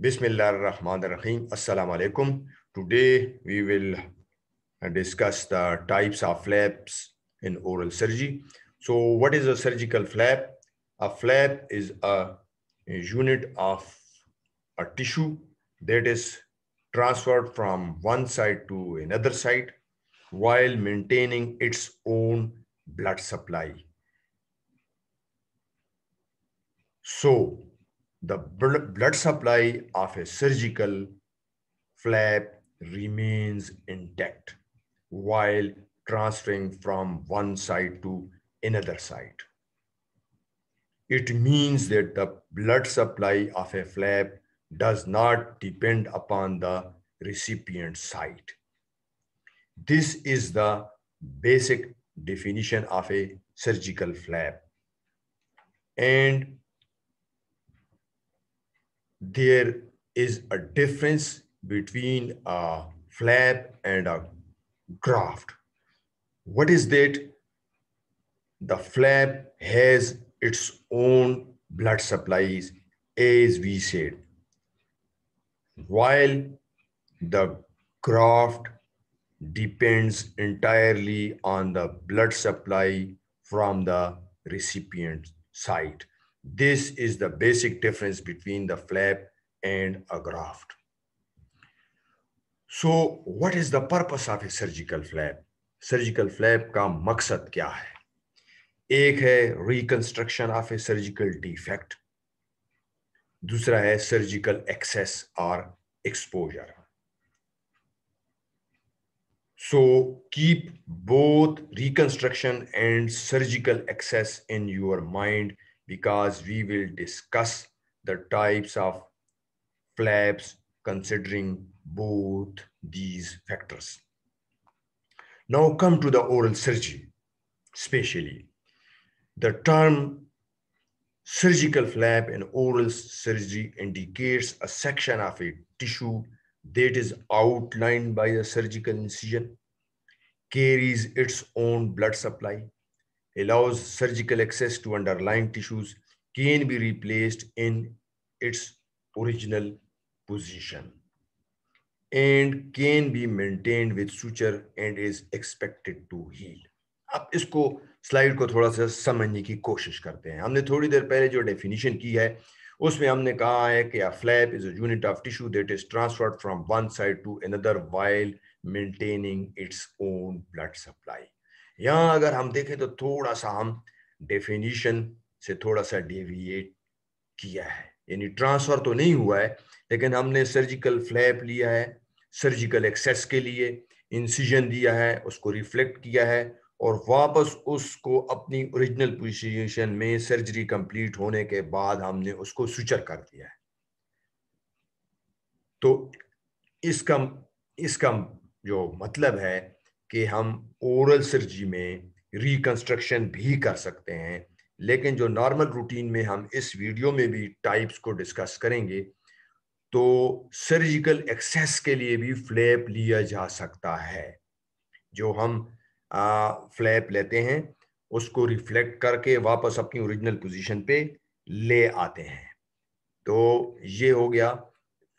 Bismillah ar-Rahman ar-Rahim. Assalamu alaikum. Today we will discuss the types of flaps in oral surgery. So what is a surgical flap? A flap is a, a unit of a tissue that is transferred from one side to another side while maintaining its own blood supply. So the blood supply of a surgical flap remains intact while transferring from one side to another side. It means that the blood supply of a flap does not depend upon the recipient side. This is the basic definition of a surgical flap. And there is a difference between a flap and a graft. What is that? The flap has its own blood supplies, as we said, while the graft depends entirely on the blood supply from the recipient side. This is the basic difference between the flap and a graft. So what is the purpose of a surgical flap? Surgical flap ka मकसद kya hai? Ek hai reconstruction of a surgical defect. Dusra hai surgical excess or exposure. so keep both reconstruction and surgical excess in your mind because we will discuss the types of flaps considering both these factors. Now come to the oral surgery, especially. The term surgical flap in oral surgery indicates a section of a tissue that is outlined by a surgical incision, carries its own blood supply, allows surgical access to underlying tissues, can be replaced in its original position and can be maintained with suture and is expected to heal. ab isko slide को थोड़ा सा समझने की कोशिश करते हैं हमने थोड़ी देर पहले जो डेफिनेशन की है उसमें हमने कहा है कि a flap is a unit of tissue that is transferred from one side to another while maintaining its own blood supply यहां अगर हम देखें तो थोड़ा सा हम डेफिनेशन से थोड़ा सा डेविएट किया है यानी ट्रांसफर तो नहीं हुआ है लेकिन हमने सर्जिकल फ्लैप लिया है सर्जिकल एक्सेस के लिए इंसिजन दिया है उसको रिफ्लेक्ट किया है और वापस उसको अपनी ओरिजिनल पोजीशन में सर्जरी कंप्लीट होने के बाद हमने उसको सुचर कर दिया है तो इसका इसका जो मतलब है कि हम ओरल सर्जरी में रिकंस्ट्रक्शन भी कर सकते हैं लेकिन जो नॉर्मल रूटीन में हम इस वीडियो में भी टाइप्स को डिस्कस करेंगे तो सर्जिकल एक्सेस के लिए भी फ्लैप लिया जा सकता है जो हम फ्लैप लेते हैं उसको रिफ्लेक्ट करके वापस अपनी ओरिजिनल पोजीशन पे ले आते हैं तो ये हो गया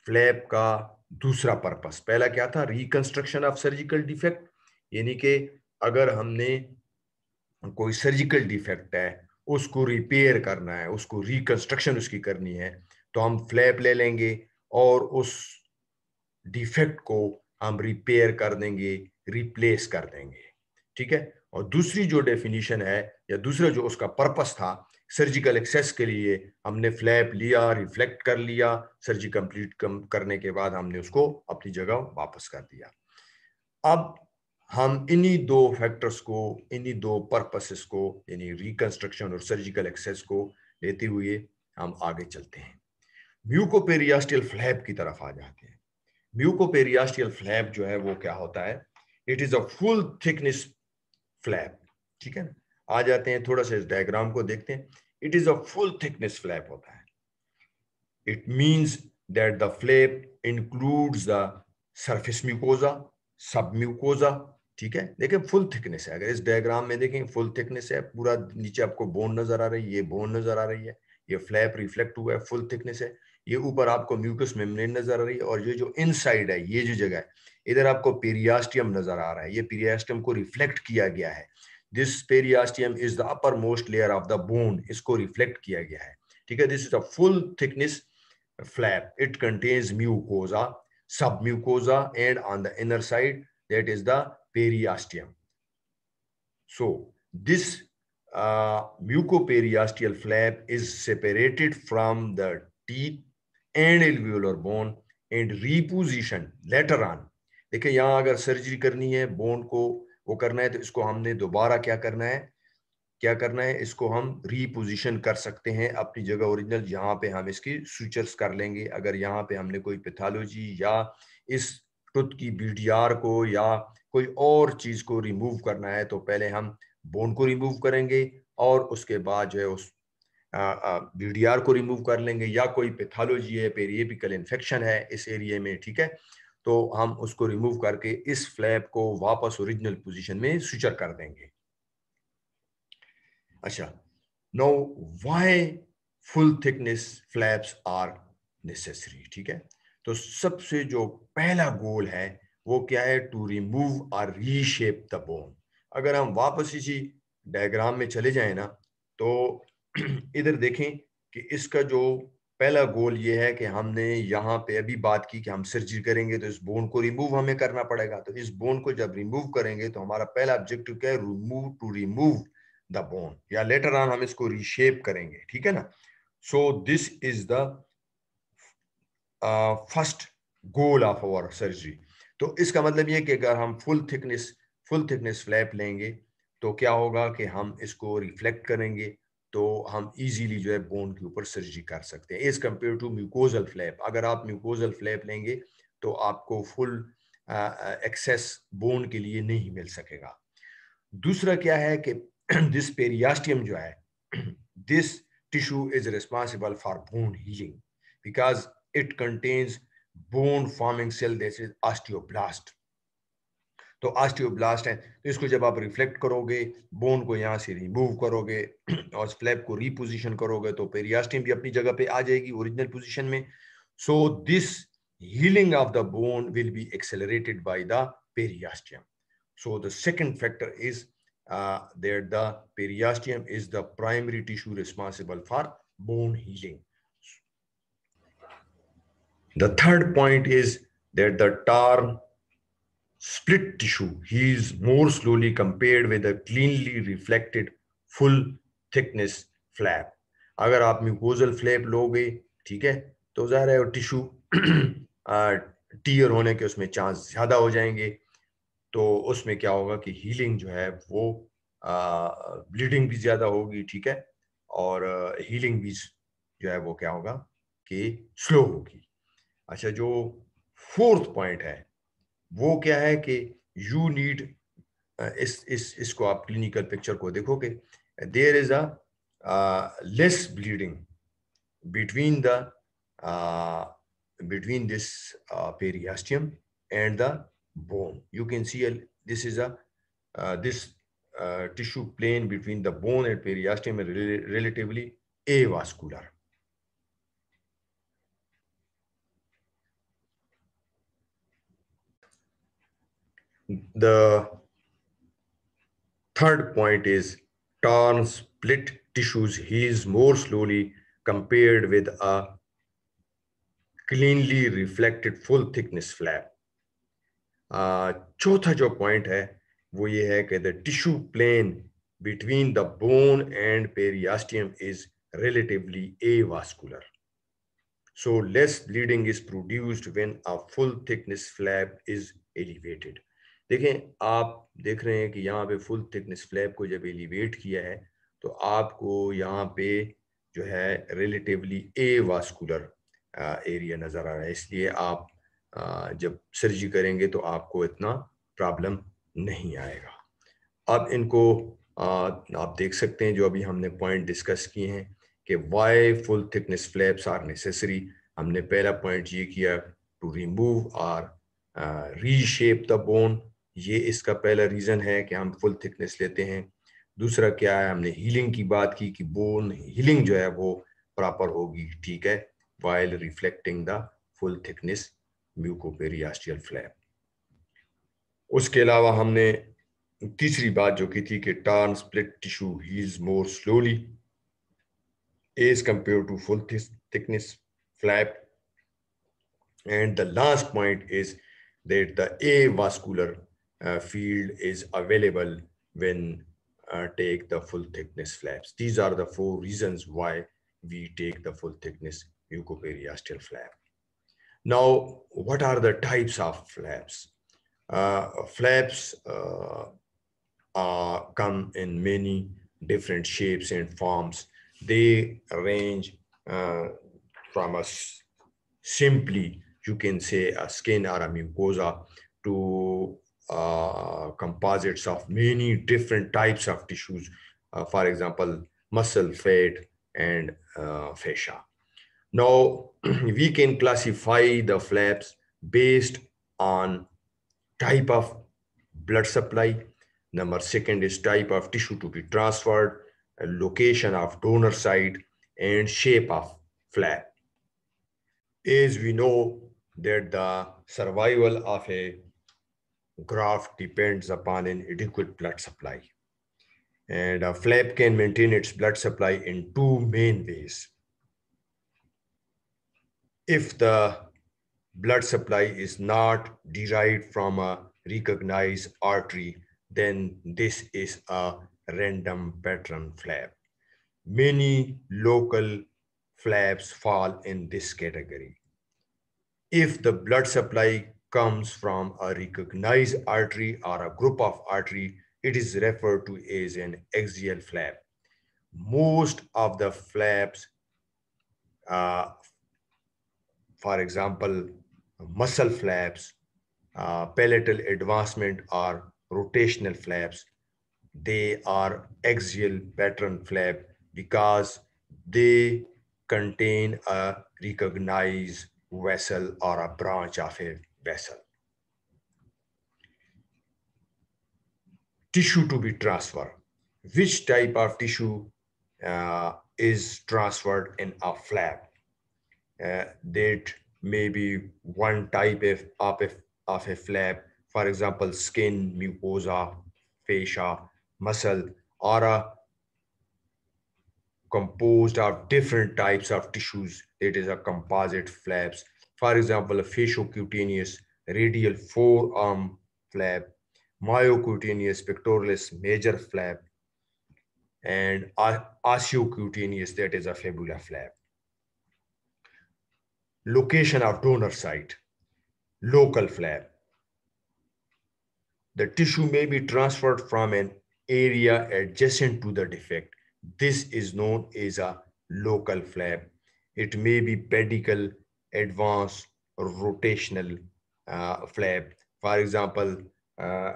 फ्लैप का दूसरा पर्पस पहला क्या था रिकंस्ट्रक्शन ऑफ सर्जिकल डिफेक्ट यानी कि अगर हमने कोई सर्जिकल डिफेक्ट है उसको रिपेयर करना है उसको रिकंस्ट्रक्शन उसकी करनी है तो हम फ्लैप ले लेंगे और उस डिफेक्ट को हम रिपेयर कर देंगे रिप्लेस कर देंगे ठीक है और दूसरी जो डेफिनेशन है या दूसरा जो उसका पर्पस था सर्जिकल एक्सेस के लिए हमने फ्लैप लिया रिफ्लेक्ट कर लिया सर्जी कंप्लीट करने के बाद हमने उसको अपनी जगह वापस कर दिया अब हम इन्हीं दो फैक्टर्स को इन्हीं दो पर्पसेस को यानी रिकंस्ट्रक्शन और सर्जिकल एक्सेस को लेते हुए हम आगे चलते हैं म्यूकोपेरियास्टियल फ्लैप की तरफ आ जाते हैं म्यूकोपेरियास्टियल फ्लैप जो है वो क्या होता है it is a full thickness flap ठीक है ना आ जाते हैं थोड़ा सा इस डायग्राम को देखते हैं it is a full thickness flap होता है it means that the flap includes the the mucosa submucosa ठीक है देखें फुल थिकनेस है अगर इस डायग्राम में देखें फुल थिकनेस है पूरा नीचे आपको बोन नजर आ रही है ये बोन नजर आ रही है ये फ्लैप रिफ्लेक्ट हुआ है फुल थिकनेस है ये ऊपर आपको म्यूकस मेम्ब्रेन नजर आ रही है और ये जो इनसाइड है ये जो जगह है इधर आपको पेरियास्टियम नजर आ रहा है ये पेरियास्टियम को रिफ्लेक्ट किया गया है this periosteum is the uppermost layer of the bone इसको रिफ्लेक्ट किया गया है ठीक है this is a full thickness flap it contains mucosa submucosa and on the inner side that is the periosteum. So this uh, mucoperiosteal flap is separated from the teeth and alveolar bone and reposition later on. देखिए यहाँ अगर surgery करनी है bone को वो करना है तो इसको हमने दोबारा क्या करना है क्या करना है इसको हम रीपोजिशन कर सकते हैं अपनी जगह ओरिजिनल यहाँ पे हम इसकी सूचर्स कर लेंगे अगर यहाँ पे हमने कोई पैथोलॉजी या इस टुथ की बीडीआर को या कोई और चीज को रिमूव करना है तो पहले हम बोन को रिमूव करेंगे और उसके बाद जो है उस बी को रिमूव कर लेंगे या कोई पैथोलॉजी है पेरिएपिकल इन्फेक्शन है इस एरिए में ठीक है तो हम उसको रिमूव करके इस फ्लैप को वापस ओरिजिनल पोजीशन में स्विचर कर देंगे अच्छा no why full thickness flaps are necessary ठीक है तो सबसे जो पहला गोल है वो क्या है to remove or reshape the bone अगर हम वापस इसी डायग्राम में चले जाए ना तो इधर देखें कि इसका जो पहला गोल ये है कि हमने यहाँ पे अभी बात की कि हम सर्जरी करेंगे तो इस बोन को रिमूव हमें करना पड़ेगा तो इस बोन को जब रिमूव करेंगे तो हमारा पहला ऑब्जेक्टिव क्या है remove to remove the bone या लेटर ऑन हम इसको रिशेप करेंगे ठीक है ना so this is the first goal of our surgery तो इसका मतलब ये कि अगर हम full thickness full thickness flap लेंगे तो क्या होगा कि हम इसको रिफ्लेक्ट करेंगे तो हम इजीली जो है बोन के ऊपर सर्जरी कर सकते हैं as compared to mucosal flap अगर आप म्यूकोजल फ्लैप लेंगे तो आपको फुल एक्सेस बोन के लिए नहीं मिल सकेगा दूसरा क्या है कि दिस पेरियास्टियम जो है this tissue is responsible for bone healing because it contains bone forming cell this is osteoblast तो ऑस्टियोब्लास्ट है तो इसको जब आप रिफ्लेक्ट करोगे बोन को यहां से रिमूव करोगे और स्लैब को रिपोजिशन करोगे तो पेरियास्टिम भी अपनी जगह पे आ जाएगी ओरिजिनल पोजिशन में so this healing of the bone will be accelerated by the periosteum so the second factor is there the periosteum is the primary tissue responsible for bone healing The third point is that the torn split tissue he is more slowly compared with a cleanly reflected full thickness flap. अगर आप mucosal flap लोगे ठीक है तो ज़ाहिर है tissue tier होने के उसमें चांस ज़्यादा हो जाएंगे तो उसमें क्या होगा कि हीलिंग जो है वो ब्लीडिंग भी ज़्यादा होगी ठीक है और हीलिंग भी जो है वो क्या होगा कि स्लो होगी अच्छा जो फोर्थ पॉइंट है वो क्या है कि यू नीड इस इस इसको आप क्लिनिकल पिक्चर को देखोगे there is us bleeding between the between this periosteum and the bone you can see this is a this tissue plane between the bone and periosteum relatively avascular the third point is torn split tissues heals more slowly compared with a cleanly reflected full thickness flap. Uh, चौथा जो point है वो ये है कि the tissue plane between the bone and periosteum is relatively avascular so less bleeding is produced when a full thickness flap is elevated देखें आप देख रहे हैं कि यहाँ पे फुल थिकनेस फ्लैप को जब एलिवेट किया है तो आपको यहाँ पे जो है रिलेटिवली ए वास्कुलर एरिया नज़र आ रहा है इसलिए आप आ, जब सर्जरी करेंगे तो आपको इतना प्रॉब्लम नहीं आएगा अब इनको आ, आप देख सकते हैं जो अभी हमने पॉइंट डिस्कस किए हैं कि why full thickness flaps are necessary हमने पहला पॉइंट ये किया to remove or reshape the bone ये इसका पहला रीज़न है कि हम फुल थिकनेस लेते हैं दूसरा क्या है हमने हीलिंग की बात की कि बोन हीलिंग जो है वो प्रॉपर होगी ठीक है while reflecting the full thickness mucoperiosteal flap उसके अलावा हमने तीसरी बात जो की थी कि turn split tissue heals more slowly as compared to full thickness flap and the last point is that the avascular uh, field is available when uh, take the full thickness flaps. These are the four reasons why we take the full thickness eucoperiasteal flap. Now, what are the types of flaps? Uh, flaps uh, come in many different shapes and forms. They range uh, from a simply, you can say a skin or a mucosa to uh, composites of many different types of tissues, uh, for example, muscle, fat, and uh, fascia. Now, we can classify the flaps based on type of blood supply. Number second is type of tissue to be transferred, uh, location of donor site, and shape of flap. As we know that the survival of a Graft depends upon an adequate blood supply. And a flap can maintain its blood supply in two main ways. If the blood supply is not derived from a recognized artery, then this is a random pattern flap. Many local flaps fall in this category. If the blood supply comes from a recognized artery or a group of artery. It is referred to as an axial flap. Most of the flaps, uh, for example, muscle flaps, uh, palatal advancement or rotational flaps, they are axial pattern flap because they contain a recognized vessel or a branch of a vessel. Tissue to be transferred. Which type of tissue uh, is transferred in a flap? Uh, that may be one type of, of, a, of a flap, for example, skin, mucosa, fascia, muscle, or a composed of different types of tissues. It is a composite flaps for example, a fasciocutaneous radial forearm flap, myocutaneous pectoralis major flap, and osteocutaneous, that is a fibula flap. Location of donor site, local flap. The tissue may be transferred from an area adjacent to the defect. This is known as a local flap. It may be pedicle, advanced rotational uh, flap. For example, uh,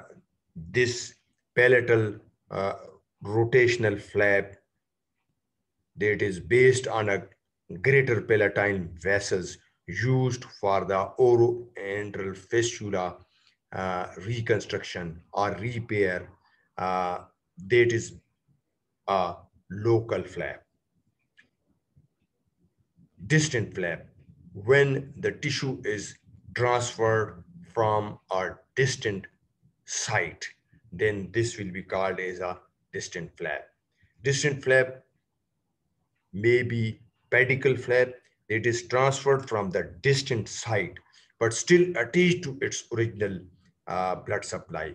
this palatal uh, rotational flap that is based on a greater palatine vessels used for the oroandral fistula uh, reconstruction or repair uh, that is a local flap distant flap when the tissue is transferred from a distant site, then this will be called as a distant flap. Distant flap may be pedicle flap. It is transferred from the distant site, but still attached to its original uh, blood supply.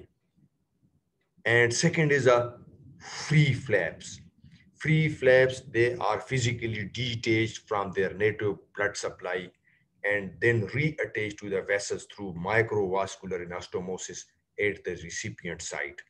And second is a free flaps. free flaps, they are physically detached from their native blood supply and then reattached to the vessels through microvascular anastomosis at the recipient site.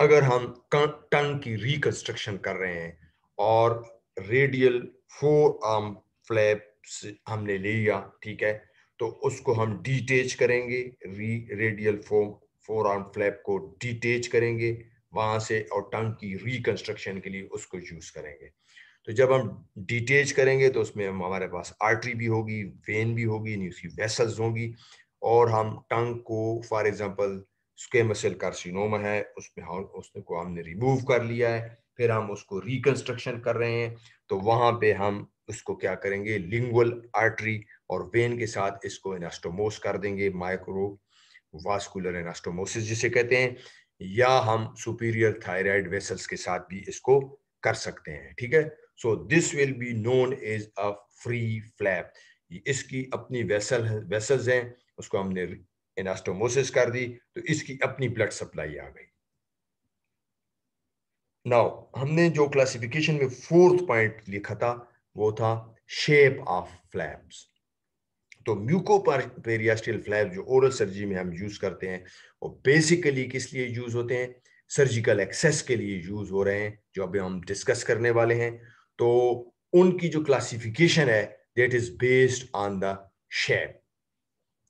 अगर हम टंग की reconstruction कर रहे हैं और radial forearm arm flaps हमने ले लिया ठीक है तो उसको हम डिटेच करेंगे री रेडियल फोर आर्म फ्लैप को डिटेच करेंगे वहां से और टंग की रिकंस्ट्रक्शन के लिए उसको यूज़ करेंगे तो जब हम डिटेज करेंगे तो उसमें हम हमारे पास आर्टरी भी होगी वेन भी होगी यानी उसकी वेसल्स होंगी और हम टंग को फॉर एग्जांपल मसल कार्सिनोमा है उसमें हम को हमने रिमूव कर लिया है फिर हम उसको रिकंस्ट्रक्शन कर रहे हैं तो वहां पे हम उसको क्या करेंगे लिंगुअल आर्टरी और वेन के साथ इसको एनास्टोमोस कर देंगे माइक्रो वास्कुलर एनास्टोमोसिस जिसे कहते हैं या हम सुपीरियर थायराइड वेसल्स के साथ भी इसको कर सकते हैं ठीक है so this will be known as a free flap इसकी अपनी वेसल वेसल्स हैं उसको हमने एनास्टोमोसिस कर दी तो इसकी अपनी ब्लड सप्लाई आ गई नाउ हमने जो क्लासिफिकेशन में फोर्थ पॉइंट लिखा था वो था शेप ऑफ फ्लैप्स तो म्यूकोपेरियास्टियल फ्लैब जो ओरल सर्जरी में हम यूज करते हैं वो बेसिकली किस लिए यूज होते हैं सर्जिकल एक्सेस के लिए यूज हो रहे हैं जो अभी हम डिस्कस करने वाले हैं तो उनकी जो क्लासिफिकेशन है that is based on the shape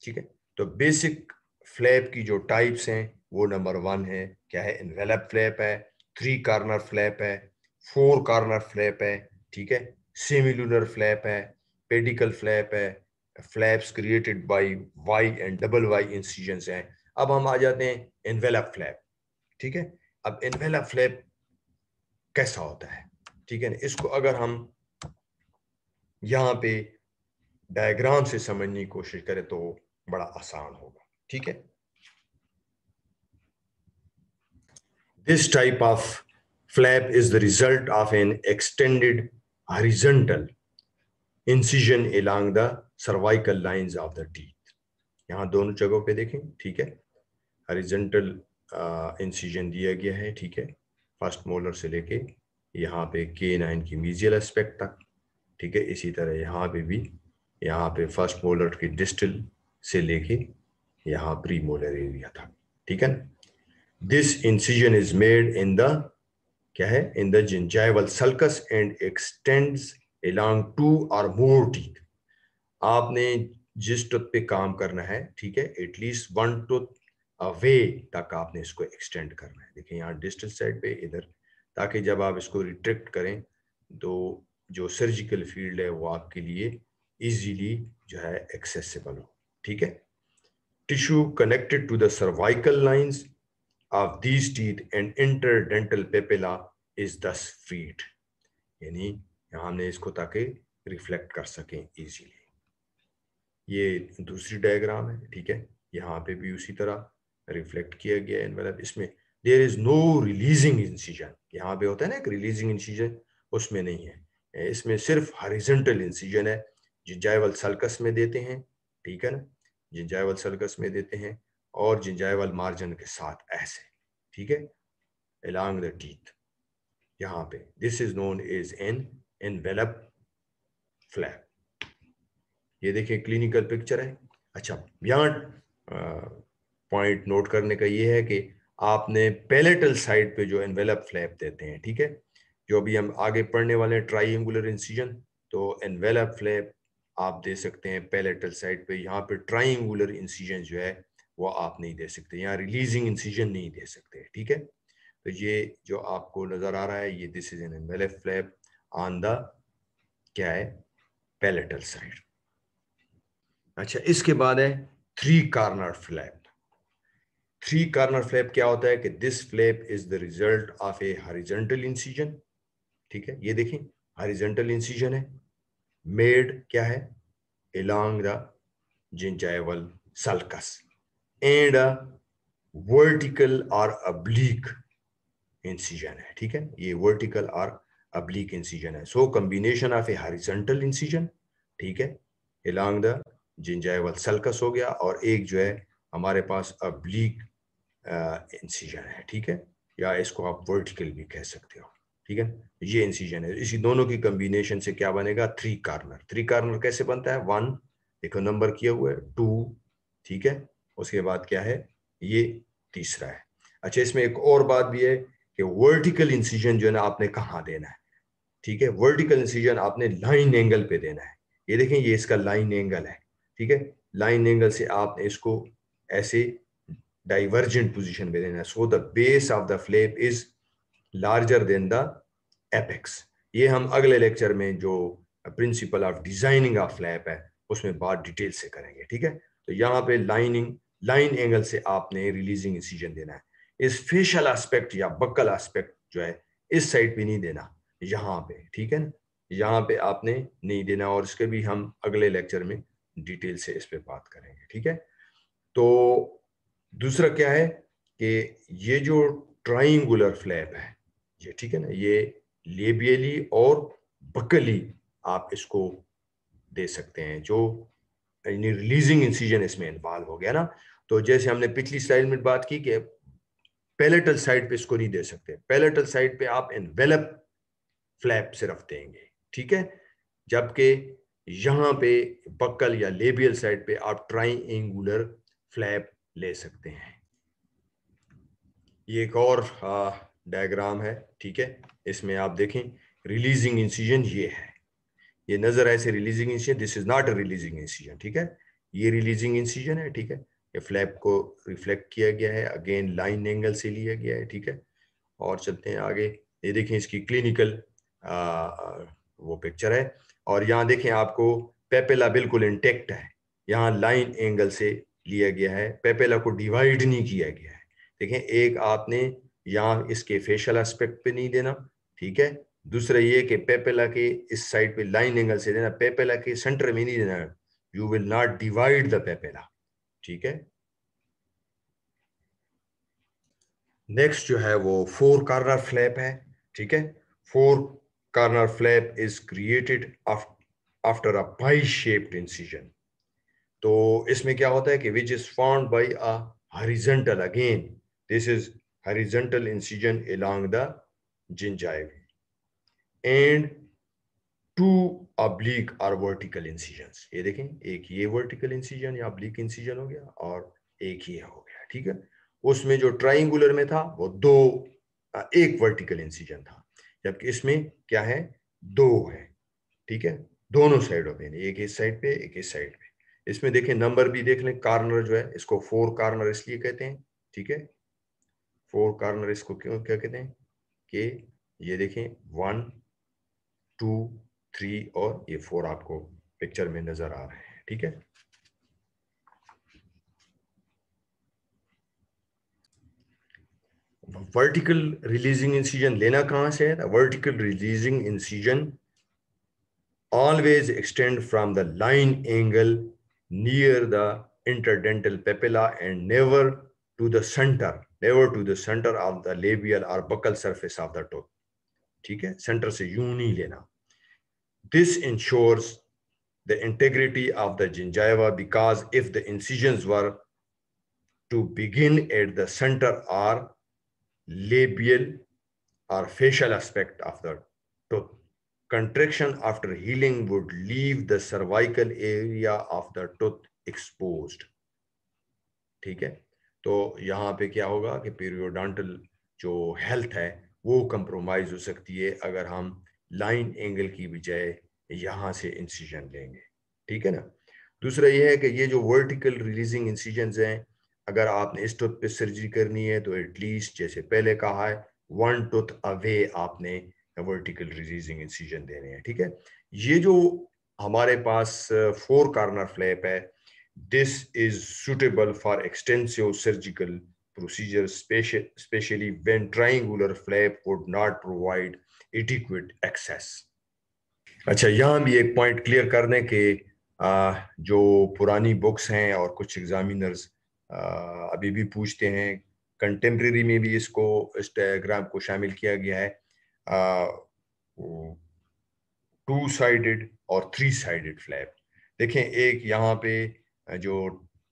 ठीक है तो बेसिक फ्लैप की जो टाइप्स हैं वो नंबर वन है क्या है इनवेलप फ्लैप है थ्री कार्नर फ्लैप है फोर कार्नर फ्लैप है ठीक है सेमिलुलर फ्लैप है पेडिकल फ्लैप है flaps created by Y and double Y incision हैं अब हम आ जाते हैं इनवेलप फ्लैप ठीक है अब इनवेलप फ्लैप कैसा होता है ठीक है ना इसको अगर हम यहाँ पे डायग्राम से समझने की कोशिश करें तो बड़ा आसान होगा ठीक है this type of flap is the result of an extended horizontal incision along the cervical lines of the teeth यहाँ दोनों जगहों पे देखें ठीक है हरिजेंटल इंसिजन uh, दिया गया है ठीक है फर्स्ट मोलर से लेके यहाँ पे के नाइन की मीजियल एस्पेक्ट तक ठीक है इसी तरह यहाँ पे भी यहाँ पे फर्स्ट मोलर की डिस्टल से लेके यहाँ प्री मोलर एरिया था ठीक है this incision is made in the क्या है in the gingival sulcus and extends along two और मोर टीथ आपने जिस टूथ पे काम करना है ठीक है एटलीस्ट वन टूथ अवे तक आपने इसको एक्सटेंड करना है देखिए यहाँ डिस्टल साइड पे इधर ताकि जब आप इसको रिट्रेक्ट करें तो जो सर्जिकल फील्ड है वो आपके लिए इजीली जो है एक्सेसिबल हो ठीक है tissue connected to the cervical lines of these teeth and interdental papilla is thus freed यानी हमने इसको ताकि रिफ्लेक्ट कर सकें इजीली ये दूसरी डायग्राम है ठीक है यहाँ पे भी उसी तरह रिफ्लेक्ट किया गया मतलब इसमें there is no releasing incision यहाँ पे होता है ना एक रिलीजिंग इंसिजन उसमें नहीं है इसमें सिर्फ हरिजेंटल इंसीजन है जिंजायवल सल्कस में देते हैं ठीक है ना जिंजायवल सल्कस में देते हैं और जिंजायवल मार्जन के साथ ऐसे ठीक है एलॉन्ग द टीथ यहाँ पे this is known is an envelope flap ये देखिए क्लिनिकल पिक्चर है अच्छा बियॉन्ड पॉइंट नोट करने का ये है कि आपने पेलेटल साइड पे जो एनवेलप फ्लैप देते हैं ठीक है जो अभी हम आगे पढ़ने वाले हैं ट्राई एंगुलर इंसिजन तो एनवेलप फ्लैप आप दे सकते हैं पेलेटल साइड पे यहाँ पे ट्राई एंगुलर इंसिजन जो है वो आप नहीं दे सकते यहाँ रिलीजिंग इंसिजन नहीं दे सकते ठीक है तो ये जो आपको नज़र आ रहा है ये this is an envelope flap on the क्या है पेलेटल साइड अच्छा इसके बाद है three corner flap three corner flap क्या होता है कि this flap is the result of a horizontal incision ठीक है ये देखें हरिजेंटल इंसिजन है मेड क्या है along the gingival sulcus and a vertical और अब्लिक इंसिजन है ठीक है ये वर्टिकल और अब्लिक इंसिजन है so combination of a horizontal incision ठीक है एलॉन्ग द जिंजाइवल सल्कस हो गया और एक जो है हमारे पास अब्लीक इंसीजन है ठीक है या इसको आप वर्टिकल भी कह सकते हो ठीक है ये इंसीजन है इसी दोनों की कम्बिनेशन से क्या बनेगा थ्री कार्नर थ्री कार्नर कैसे बनता है वन देखो नंबर किया हुआ है टू ठीक है उसके बाद क्या है ये तीसरा है अच्छा इसमें एक और बात भी है कि वर्टिकल इंसीजन जो है ना आपने कहाँ देना है ठीक है वर्टिकल इंसीजन आपने लाइन एंगल पे देना है ये देखें ये इसका लाइन एंगल है ठीक है लाइन एंगल से आपने इसको ऐसे डाइवर्जेंट पोजीशन में देना so the base of the flap is larger than the apex ये हम अगले लेक्चर में जो principle of designing of flap है उसमें बात डिटेल से करेंगे ठीक है तो यहाँ पे लाइनिंग लाइन एंगल से आपने रिलीजिंग इंसिजन देना है इस फेशियल एस्पेक्ट या बक्कल एस्पेक्ट जो है इस साइड पे नहीं देना यहाँ पे ठीक है ना यहाँ पे आपने नहीं देना और इसके भी हम अगले लेक्चर में डिटेल से इस पर बात करेंगे ठीक है तो दूसरा क्या है कि ये जो ट्राइंगुलर फ्लैप है ये ठीक है ना ये लेबियली और बकली आप इसको दे सकते हैं जो रिलीजिंग इंसिजन इसमें इन्वॉल्व हो गया ना तो जैसे हमने पिछली स्लाइड में बात की कि पैलेटल साइड पे इसको नहीं दे सकते पैलेटल साइड पे आप इनवेलप फ्लैप सिर्फ देंगे ठीक है जबकि यहां पे बक्कल या लेबियल साइड पे आप एंगुलर फ्लैप ले सकते हैं ये एक और डायग्राम है ठीक है इसमें आप देखें रिलीजिंग इंसिजन ये है ये नजर ऐसे releasing incision this is not releasing incision ठीक है ये रिलीजिंग इंसिजन है ठीक है ये फ्लैप को रिफ्लेक्ट किया गया है अगेन लाइन एंगल से लिया गया है ठीक है और चलते हैं आगे ये देखें इसकी क्लिनिकल आ, वो पिक्चर है और यहाँ देखें आपको पेपेला बिल्कुल इंटेक्ट है यहाँ लाइन एंगल से लिया गया है पेपेला को डिवाइड नहीं किया गया है देखें एक आपने यहाँ इसके फेशियल एस्पेक्ट पे नहीं देना ठीक है दूसरा ये कि पेपेला के इस साइड पे लाइन एंगल से देना पेपेला के सेंटर में नहीं देना you will not divide the papilla ठीक है नेक्स्ट जो है वो फोर कार्नर फ्लैप है ठीक है four Corner flap is created after a pie-shaped incision. तो इसमें क्या होता है कि which is formed by a horizontal again. This is horizontal incision along the gingiva and two oblique or vertical incisions. ये देखें एक ये vertical incision या oblique incision हो गया और एक ये हो गया ठीक है उसमें जो ट्राइंगुलर में था वो दो एक वर्टिकल इंसिजन था जबकि इसमें क्या है दो है ठीक है दोनों साइडों पे एक इस साइड पे एक इस साइड पे इसमें देखें नंबर भी देख लें कार्नर जो है इसको फोर कार्नर इसलिए कहते हैं ठीक है फोर कार्नर इसको क्यों क्या कहते हैं कि ये देखें वन टू थ्री और ये फोर आपको पिक्चर में नजर आ रहे हैं ठीक है releasing incision. Lena लेना se से vertical releasing incision always extend from the line angle near the interdental papilla and never to the center, never to the center of the labial or buccal surface of the tooth. ठीक है center yun यूं lena. This ensures the integrity of the gingiva because if the incisions were to begin at the center or labial or facial aspect of the tooth. Contraction after healing would leave the cervical area of the tooth exposed. ठीक है तो यहाँ पे क्या होगा कि periodontal जो health है वो कंप्रोमाइज हो सकती है अगर हम लाइन एंगल की बजाय यहां से इंसिजन लेंगे ठीक है ना दूसरा ये है कि ये जो वर्टिकल रिलीजिंग इंसिजन हैं अगर आपने इस टूथ पे सर्जरी करनी है तो एटलीस्ट जैसे पहले कहा है वन टूथ अवे आपने वर्टिकल रिलीजिंग इंसिजन देने हैं ठीक है ये जो हमारे पास फोर कार्नर फ्लैप है this is suitable for extensive surgical procedure especially when triangular flap would not provide adequate access अच्छा यहाँ भी एक पॉइंट क्लियर करने के आ, uh, जो पुरानी बुक्स हैं और कुछ एग्जामिनर्स अभी भी पूछते हैं कंटेम्प्रेरी में भी इसको इस डायग्राम को शामिल किया गया है टू साइडेड और थ्री साइडेड फ्लैप देखें एक यहाँ पे जो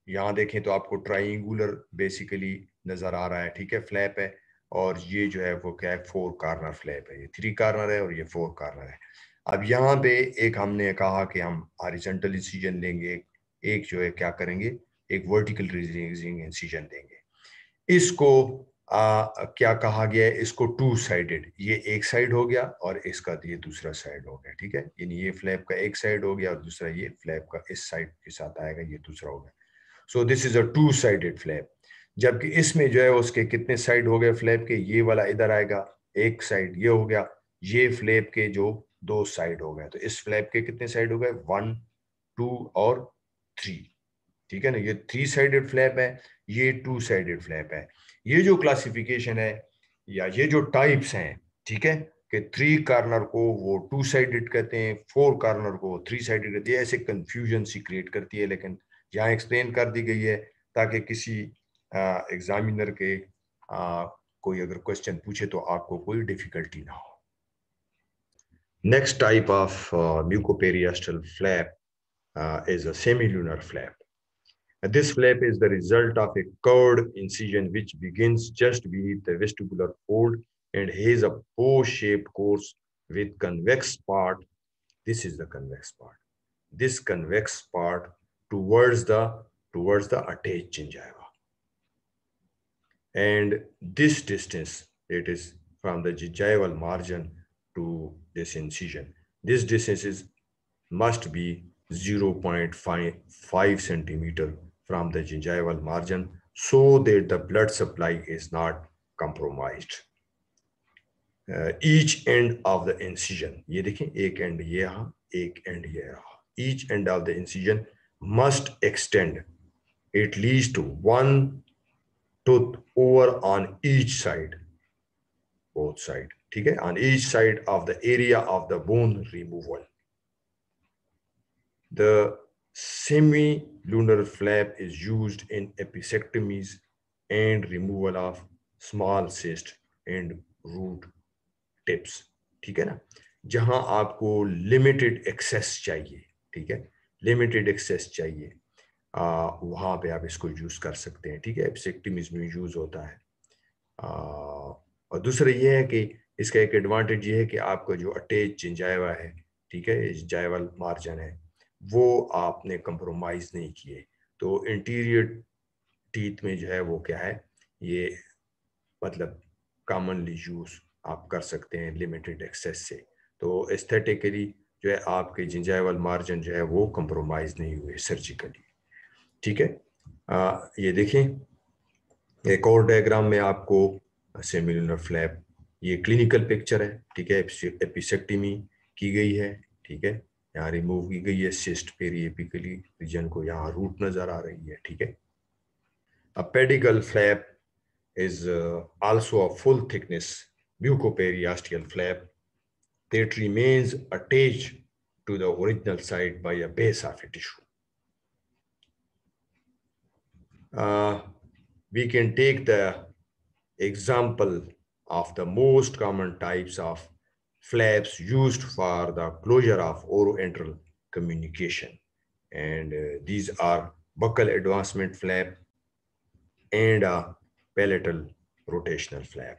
यहाँ देखें तो आपको ट्राइंगुलर बेसिकली नज़र आ रहा है ठीक है फ्लैप है और ये जो है वो क्या है फोर कार्नर फ्लैप है ये थ्री कार्नर है और ये फोर कार्नर है अब यहाँ पे एक हमने कहा कि हम हॉरिजॉन्टल डिसीजन लेंगे एक जो है क्या करेंगे एक वर्टिकल रीजनिंग इंसिजन देंगे इसको आ, क्या कहा गया है इसको टू साइडेड ये एक साइड हो गया और इसका ये दूसरा साइड हो गया ठीक है यानी ये फ्लैप का एक साइड हो गया और दूसरा ये फ्लैप का इस साइड के साथ आएगा ये दूसरा हो गया so this is a two sided flap जबकि इसमें जो है उसके कितने साइड हो गए फ्लैप के ये वाला इधर आएगा एक साइड ये हो गया ये फ्लैप के जो दो साइड हो गए तो इस फ्लैप के कितने साइड हो गए वन टू और थ्री ठीक है ना ये थ्री साइडेड फ्लैप है ये टू साइडेड फ्लैप है ये जो क्लासिफिकेशन है या ये जो टाइप्स हैं ठीक है कि थ्री कार्नर को वो टू साइडेड कहते हैं फोर कार्नर को थ्री साइडेड कहते हैं ऐसे कंफ्यूजन सी क्रिएट करती है लेकिन यहाँ एक्सप्लेन कर दी गई है ताकि किसी एग्जामिनर के आ, कोई अगर क्वेश्चन पूछे तो आपको कोई डिफिकल्टी ना हो next type of mucoperiosteal flap is a semi lunar flap This flap is the result of a curved incision which begins just beneath the vestibular fold and has a bow-shaped course with convex part. This is the convex part. This convex part towards the towards the attached gingiva. And this distance, it is from the gingival margin to this incision. This distance is must be 0.5 centimeter from the gingival margin so that the blood supply is not compromised. Uh, each end of the incision, ये देखें एक ये एक ये Each end of the incision must extend at least one tooth over on each side, both side. ठीक है on each side of the area of the bone removal. The Semilunar flap is used in episectomies and removal of small cyst and root tips. ठीक है ना जहां आपको limited access चाहिए ठीक है लिमिटेड एक्सेस चाहिए आ, वहां पे आप इसको यूज कर सकते हैं ठीक है एपिसेक्टमीज में यूज होता है आ, और दूसरा ये है कि इसका एक एडवांटेज ये है कि आपका जो अटैच जिंजाइवा है ठीक है जिंजाइवल मार्जन है वो आपने कंप्रोमाइज नहीं किए तो इंटीरियर टीथ में जो है वो क्या है ये मतलब कॉमनली यूज आप कर सकते हैं लिमिटेड एक्सेस से तो एस्थेटिकली जो है आपके जिंजाइवल मार्जिन जो है वो कंप्रोमाइज नहीं हुए सर्जिकली ठीक है आ, ये देखें एक और डायग्राम में आपको सेमिलर फ्लैप ये क्लिनिकल पिक्चर है ठीक है एपिसेक्टिमी की गई है ठीक है यहाँ रिमूव की गई है सिस्ट पेरी एपिकली रीजन को यहाँ रूट नजर आ रही है ठीक है अब pedicle flap is also a full thickness mucoperiosteal flap that remains attach to the original side by a base of a tissue we can take the example of the most common types of flaps used for the closure of oroenteral communication. And uh, these are buccal advancement flap and a palatal rotational flap.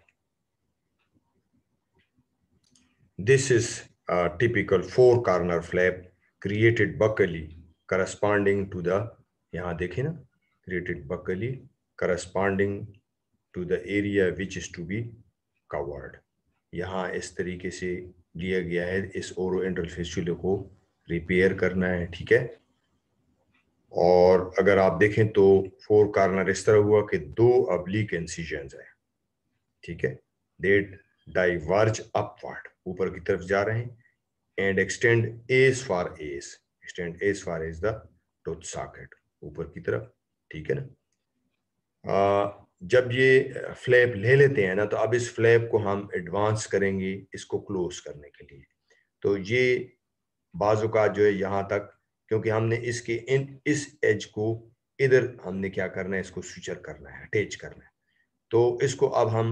This is a typical four corner flap created buccally corresponding to the यहाँ देखें ना created buccally corresponding to the area which is to be covered. यहाँ इस तरीके से लिया गया है इस ओरो एंड्रल को रिपेयर करना है ठीक है और अगर आप देखें तो फोर कार्नर इस तरह हुआ कि दो अब्लिक इंसिजन है ठीक है डेट डाइवर्ज अपवर्ड ऊपर की तरफ जा रहे हैं and extend as far as extend as far as the tooth socket ऊपर की तरफ ठीक है ना जब ये फ्लैप ले लेते हैं ना तो अब इस फ्लैप को हम एडवांस करेंगे इसको क्लोज करने के लिए तो ये बाजू का जो है यहाँ तक क्योंकि हमने इसके इन इस एज को इधर हमने क्या करना है इसको स्विचर करना है अटैच करना है तो इसको अब हम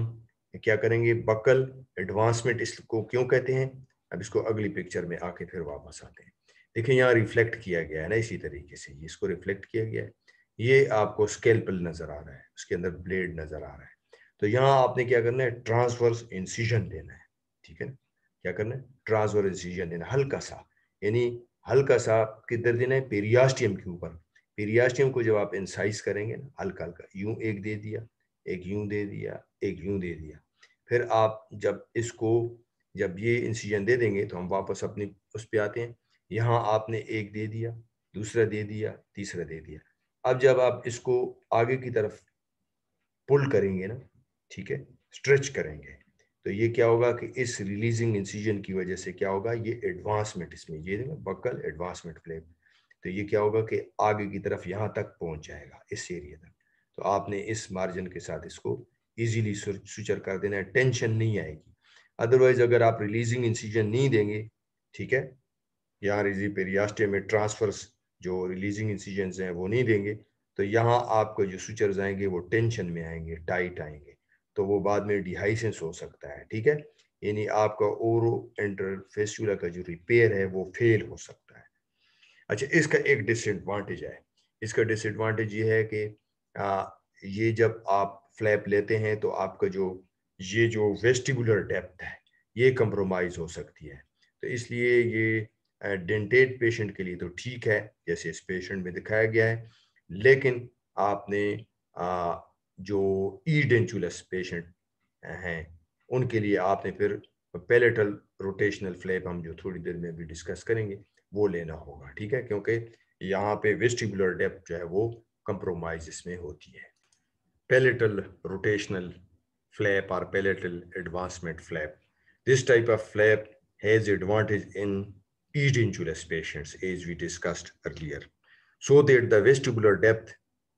क्या करेंगे बकल एडवांसमेंट इसको क्यों कहते हैं अब इसको अगली पिक्चर में आके फिर वापस आते हैं देखिए यहाँ रिफ्लेक्ट किया गया है ना इसी तरीके से इसको रिफ्लेक्ट किया गया है ये आपको स्केल्पल नजर आ रहा है उसके अंदर ब्लेड नजर आ रहा है तो यहाँ आपने क्या करना है ट्रांसवर्स इंसिजन देना है ठीक है क्या करना है ट्रांसवर्स इंसिजन देना हल्का सा यानी हल्का सा किधर देना है पेरियास्टियम के ऊपर पेरियास्टियम को जब आप इंसाइज करेंगे ना हल्का हल्का यूं एक दे दिया एक यूं दे दिया एक यूं दे दिया फिर आप जब इसको जब ये इंसिजन दे देंगे तो हम वापस अपनी उस पर आते हैं यहाँ आपने एक दे दिया दूसरा दे दिया तीसरा दे दिया अब जब आप इसको आगे की तरफ पुल करेंगे ना ठीक है स्ट्रेच करेंगे तो ये क्या होगा कि इस रिलीजिंग इंसिजन की वजह से क्या होगा ये एडवांसमेंट इसमें ये बक्कल एडवांसमेंट फ्लेम तो ये क्या होगा कि आगे की तरफ यहां तक पहुंच जाएगा इस एरिया तक तो आपने इस मार्जिन के साथ इसको इजीली सुचर कर देना है टेंशन नहीं आएगी अदरवाइज अगर आप रिलीजिंग इंसिजन नहीं देंगे ठीक है यहाँ रिजी पेरियास्टे में ट्रांसफर्स जो रिलीजिंग इंसिजन हैं वो नहीं देंगे तो यहाँ आपके जो सूचर आएंगे वो टेंशन में आएंगे टाइट आएंगे तो वो बाद में डिहाइसेंस हो सकता है ठीक है यानी आपका ओरो एंटर फेस्टूला का जो रिपेयर है वो फेल हो सकता है अच्छा इसका एक डिसएडवांटेज है इसका डिसएडवांटेज ये है कि आ, ये जब आप फ्लैप लेते हैं तो आपका जो ये जो वेस्टिबुलर डेप्थ है ये कंप्रोमाइज़ हो सकती है तो इसलिए ये डेंटेड पेशेंट के लिए तो ठीक है जैसे इस पेशेंट में दिखाया गया है लेकिन आपने आ, जो ई डेंचुलस पेशेंट हैं उनके लिए आपने फिर पेलेटल रोटेशनल फ्लैप हम जो थोड़ी देर में भी डिस्कस करेंगे वो लेना होगा ठीक है क्योंकि यहाँ पे वेस्टिबुलर डेप्थ जो है वो कंप्रोमाइज इसमें होती है पेलेटल रोटेशनल फ्लैप और palatal advancement flap this type of flap has advantage in each injurious patients, as we discussed earlier, so that the vestibular depth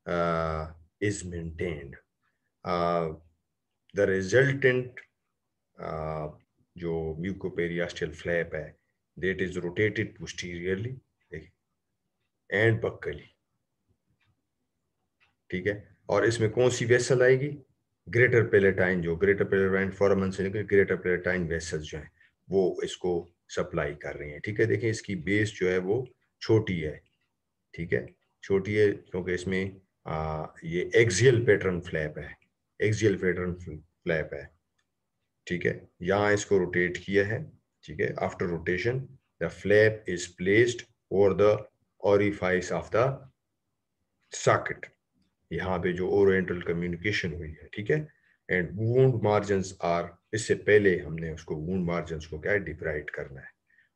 uh, is maintained. Uh, the resultant jo uh, mucoperiosteal flap hai that is rotated posteriorly and buccally ठीक है और इसमें कौन सी vessel आएगी greater palatine जो greater palatine foramen से लेकर ग्रेटर पेलेटाइन वेसल जो है वो इसको सप्लाई कर रही हैं ठीक है देखें इसकी बेस जो है वो छोटी है ठीक है छोटी है क्योंकि इसमें आ, ये एक्सियल पैटर्न फ्लैप है एक्सियल पैटर्न फ्लैप है ठीक है यहाँ इसको रोटेट किया है ठीक है after rotation the flap is placed और the orifice of the socket यहाँ पे जो ओरिएंटल कम्युनिकेशन हुई है ठीक है एंड वूंड मार्जिन आर इससे पहले हमने उसको वून मार्जिन को क्या है डिप्राइड करना है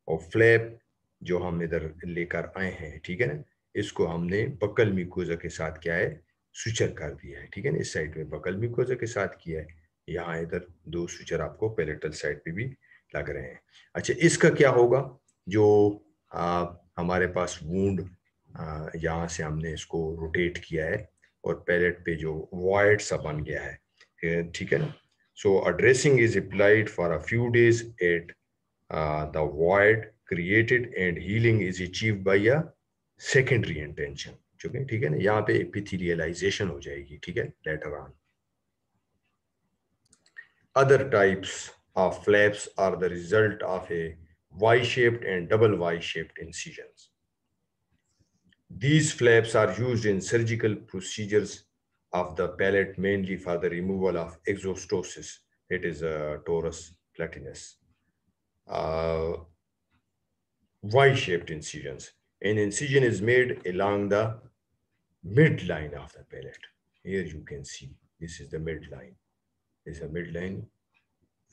और फ्लैप जो हम इधर लेकर आए हैं ठीक है ना इसको हमने बकल मिकोजा के साथ क्या है सुचर कर दिया है ठीक है ना इस साइड में बकल मिकोजा के साथ किया है यहाँ इधर दो सुचर आपको पेलेटल साइड पे भी लग रहे हैं अच्छा इसका क्या होगा जो आ, हमारे पास वूड यहाँ से हमने इसको रोटेट किया है और पैलेट पे जो वायर सा बन गया है ठीक है ना So a dressing is applied for a few days at uh, the void created and healing is achieved by a secondary intention. ठीक है ठीक है ना यहाँ पे एपिथीरियलाइजेशन हो जाएगी ठीक है other types of flaps are the result of a Y-shaped and double Y-shaped incisions. These flaps are used in surgical procedures of the palate mainly for the removal of exostosis. It is a uh, torus platinus. Uh, Y-shaped incisions. An incision is made along the midline of the palate. Here you can see this is the midline. This is a midline,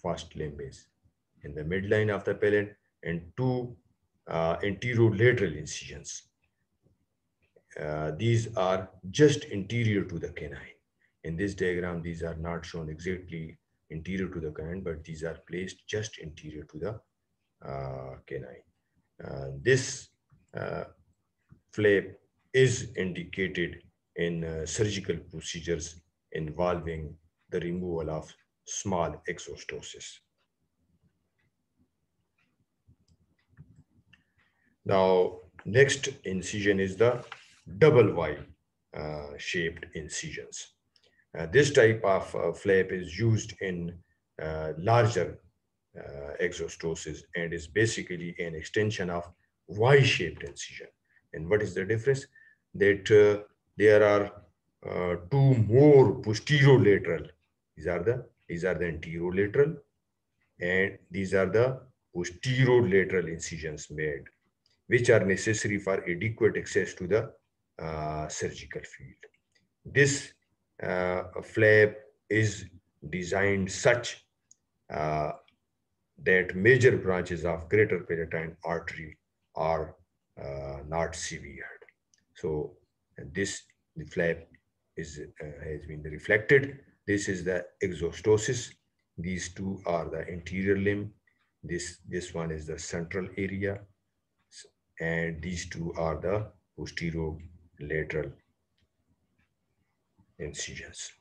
first limb is in the midline of the palate and two uh, anterolateral incisions uh, these are just interior to the canine. In this diagram, these are not shown exactly interior to the canine, but these are placed just interior to the uh, canine. Uh, this uh, flap is indicated in uh, surgical procedures involving the removal of small exostosis. Now, next incision is the double Y uh, shaped incisions. Uh, this type of uh, flap is used in uh, larger uh, exostoses and is basically an extension of Y-shaped incision. And what is the difference? That uh, there are two more posterolateral. These are the these are the anterolateral, and these are the posterolateral incisions made, which are necessary for adequate access to the uh, surgical field. This uh, flap is designed such uh, that major branches of greater paratine artery are not severed. So this the flap is has been reflected. This is the exostosis. These two are the anterior limb. This, this one is the central area. And these two are the posterior lateral incisors.